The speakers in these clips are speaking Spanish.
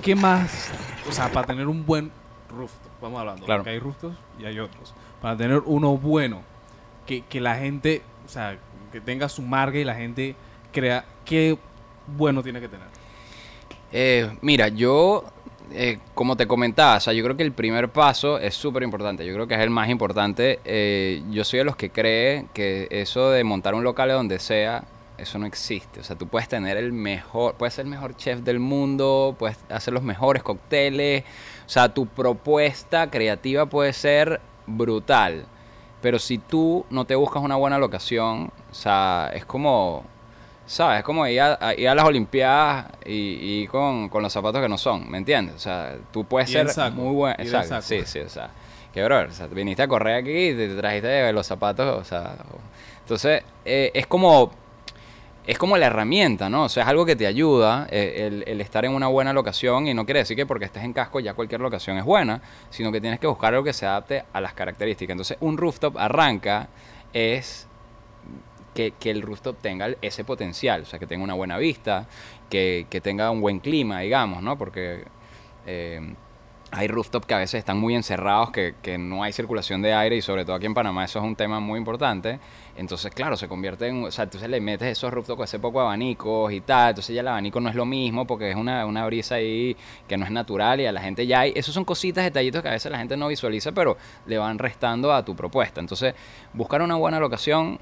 ¿qué más? O sea, para tener un buen rooftop, vamos hablando, porque hay rooftops y hay otros. Para tener uno bueno, que, la gente, o sea, que tenga su marca y la gente crea qué bueno tiene que tener. Eh, mira, yo, eh, como te comentaba, o sea, yo creo que el primer paso es súper importante, yo creo que es el más importante. Eh, yo soy de los que cree que eso de montar un local donde sea eso no existe. O sea, tú puedes tener el mejor, puedes ser el mejor chef del mundo, puedes hacer los mejores cócteles. O sea, tu propuesta creativa puede ser brutal. Pero si tú no te buscas una buena locación, o sea, es como, ¿sabes? como ir a, ir a las Olimpiadas y, y con, los zapatos que no son, ¿me entiendes? O sea, tú puedes ser muy bueno... Exacto, sí, sí, o sea. Que bro, o sea, viniste a correr aquí y te trajiste los zapatos, o sea. Entonces, eh, es como es como la herramienta, ¿no? O sea, es algo que te ayuda eh, el, estar en una buena locación y no quiere decir que porque estés en casco ya cualquier locación es buena, sino que tienes que buscar algo que se adapte a las características. Entonces, un rooftop arranca es que, el rooftop tenga ese potencial, o sea, que tenga una buena vista, que, tenga un buen clima, digamos, ¿no? Porque... Eh, hay rooftops que a veces están muy encerrados, que, que, no hay circulación de aire y sobre todo aquí en Panamá eso es un tema muy importante. Entonces, claro, se convierte en, o sea, entonces le metes esos rooftops hace poco abanicos y tal, entonces ya el abanico no es lo mismo porque es una, una brisa ahí que no es natural y a la gente ya hay, esos son cositas, detallitos que a veces la gente no visualiza, pero le van restando a tu propuesta. Entonces, buscar una buena locación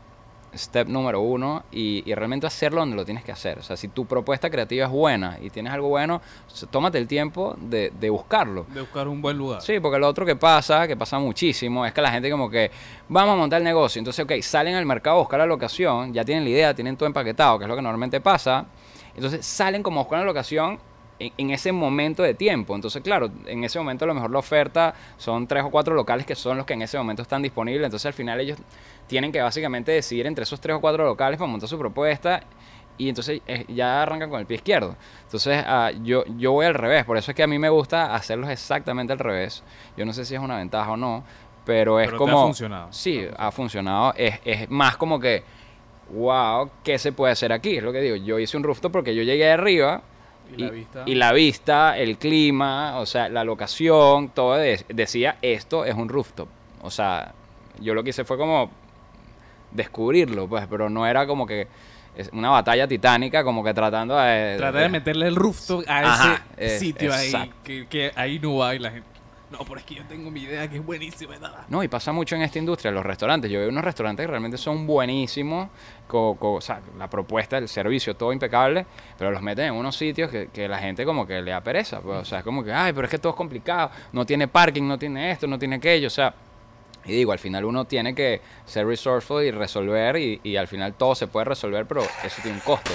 step número uno y, realmente hacerlo donde lo tienes que hacer. O sea, si tu propuesta creativa es buena y tienes algo bueno, tómate el tiempo de, de, buscarlo. De buscar un buen lugar. Sí, porque lo otro que pasa, que pasa muchísimo, es que la gente como que, vamos a montar el negocio. Entonces, ok, salen al mercado a buscar la locación, ya tienen la idea, tienen todo empaquetado, que es lo que normalmente pasa. Entonces salen como a buscar la locación en, ese momento de tiempo. Entonces, claro, en ese momento a lo mejor la oferta son tres o cuatro locales que son los que en ese momento están disponibles. Entonces, al final ellos tienen que básicamente decidir entre esos tres o cuatro locales para montar su propuesta y entonces eh, ya arrancan con el pie izquierdo. Entonces ah, yo, yo voy al revés, por eso es que a mí me gusta hacerlos exactamente al revés. Yo no sé si es una ventaja o no, pero, es como... ha funcionado. Sí, ha funcionado. Es, es más como que, wow, ¿qué se puede hacer aquí? Es lo que digo, yo hice un rooftop porque yo llegué arriba ¿Y la, vista? el clima, o sea, la locación, todo decía esto es un rooftop. O sea, yo lo que hice fue como descubrirlo, pues, pero no era como que es una batalla titánica, como que tratando de. Tratar de meterle el rooftop a ese sitio ahí, que, que ahí no hay la gente. No, pero es que yo tengo mi idea que es buenísima. Nada. No, y pasa mucho en esta industria, los restaurantes. Yo veo unos restaurantes que realmente son buenísimos, o sea, la propuesta, el servicio, todo impecable, pero los meten en unos sitios que, la gente como que le da pereza. Pues, o sea, es como que, ay, pero es que todo es complicado, no tiene parking, no tiene esto, no tiene aquello, o sea. Y digo, al final uno tiene que ser resourceful y resolver, y, y al final todo se puede resolver, pero eso tiene un costo.